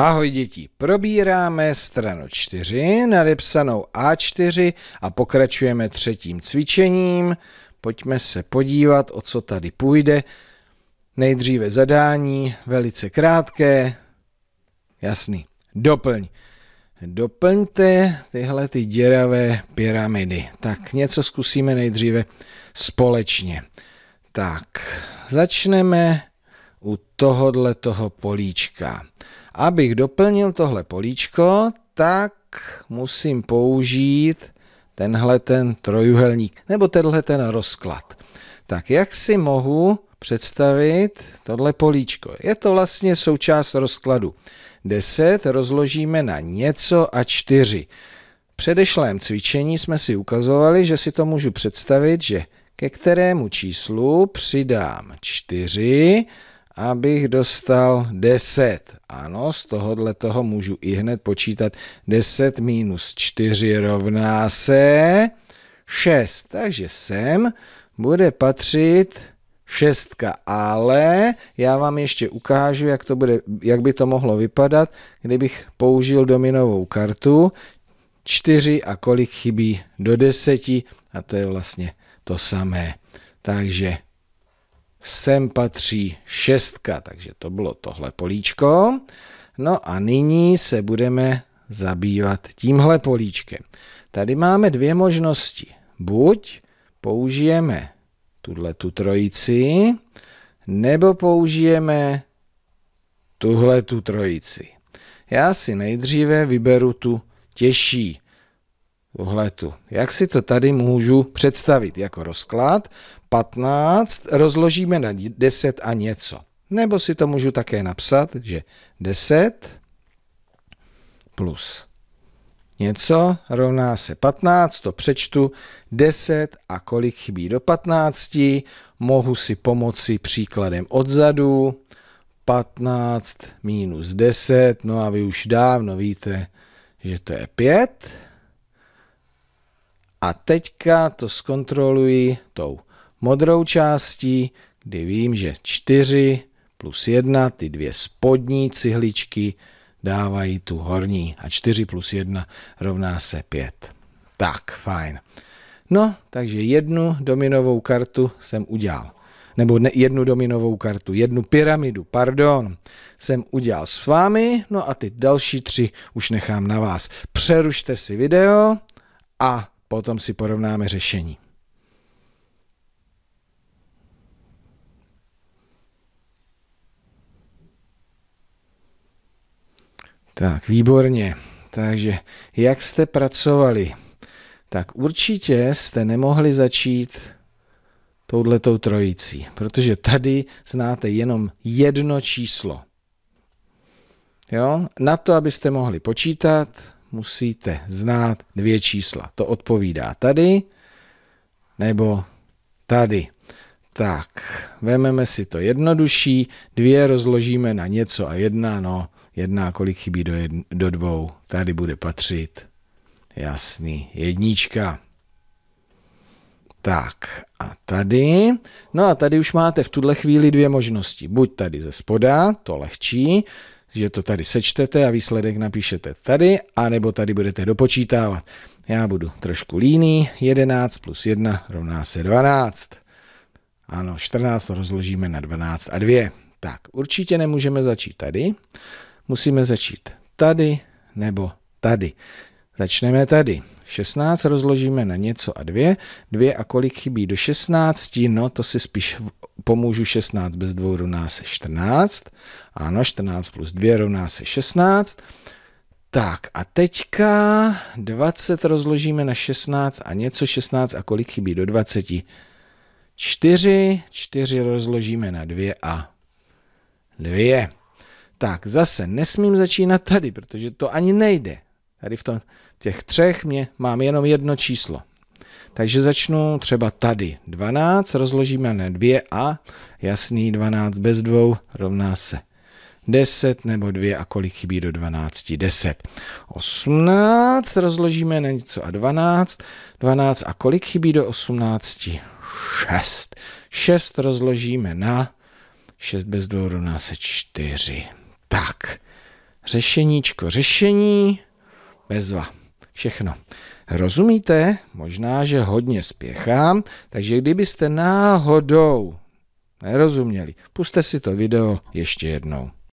Ahoj děti, probíráme stranu 4, nadepsanou A4 a pokračujeme třetím cvičením. Pojďme se podívat, o co tady půjde. Nejdříve zadání, velice krátké. Jasný, doplň. Doplňte tyhle ty děravé pyramidy. Tak něco zkusíme nejdříve společně. Tak, začneme u tohodle toho políčka. Abych doplnil tohle políčko, tak musím použít tenhle ten trojuhelník, nebo tenhle ten rozklad. Tak jak si mohu představit tohle políčko? Je to vlastně součást rozkladu. 10 rozložíme na něco a 4. V předešlém cvičení jsme si ukazovali, že si to můžu představit, že ke kterému číslu přidám 4 abych dostal 10. Ano, z tohohle toho můžu i hned počítat 10 minus 4 rovná se 6. Takže sem bude patřit 6. ale já vám ještě ukážu, jak, to bude, jak by to mohlo vypadat, kdybych použil dominovou kartu 4 a kolik chybí do 10 a to je vlastně to samé. Takže sem patří šestka, takže to bylo tohle políčko. No a nyní se budeme zabývat tímhle políčkem. Tady máme dvě možnosti. Buď použijeme tuhle tu trojici, nebo použijeme tuhle tu trojici. Já si nejdříve vyberu tu těžší pohledu. Jak si to tady můžu představit jako rozklad? 15 rozložíme na 10 a něco. Nebo si to můžu také napsat, že 10 plus něco rovná se 15, to přečtu 10 a kolik chybí do 15, mohu si pomoci příkladem odzadu, 15 minus 10, no a vy už dávno víte, že to je 5. A teďka to zkontroluji tou modrou částí, kdy vím, že 4 plus 1, ty dvě spodní cihličky dávají tu horní. A 4 plus 1 rovná se 5. Tak, fajn. No, takže jednu dominovou kartu jsem udělal. Nebo ne, jednu dominovou kartu, jednu pyramidu, pardon, jsem udělal s vámi, no a ty další tři už nechám na vás. Přerušte si video a potom si porovnáme řešení. Tak, výborně. Takže jak jste pracovali? Tak určitě jste nemohli začít touhletou trojicí, protože tady znáte jenom jedno číslo. Jo? Na to, abyste mohli počítat, musíte znát dvě čísla. To odpovídá tady nebo tady. Tak, vezmeme si to jednodušší, dvě rozložíme na něco a jedna, no, jedna, kolik chybí do, jedn, do dvou, tady bude patřit, jasný, jednička. Tak, a tady, no a tady už máte v tuhle chvíli dvě možnosti. Buď tady ze spoda, to lehčí, že to tady sečtete a výsledek napíšete tady, anebo tady budete dopočítávat. Já budu trošku líný, 11 plus 1 rovná se 12. Ano, 14 rozložíme na 12 a 2. Tak, určitě nemůžeme začít tady, musíme začít tady nebo tady. Začneme tady. 16 rozložíme na něco a 2. 2 a kolik chybí do 16? No to si spíš pomůžu 16 bez 2 rovná se 14. Ano, 14 plus 2 rovná se 16. Tak a teďka 20 rozložíme na 16 a něco 16 a kolik chybí do 20? 4, 4 rozložíme na 2 a 2. Tak zase nesmím začínat tady, protože to ani nejde. Tady v, tom, těch třech mě mám jenom jedno číslo. Takže začnu třeba tady. 12 rozložíme na 2 a jasný 12 bez dvou rovná se 10 nebo 2 a kolik chybí do 12? 10. 18 rozložíme na něco a 12. 12 a kolik chybí do 18? 6. 6 rozložíme na 6 bez 2 rovná se 4. Tak, řešeníčko, řešení bezva. Všechno. Rozumíte? Možná, že hodně spěchám, takže kdybyste náhodou nerozuměli, puste si to video ještě jednou.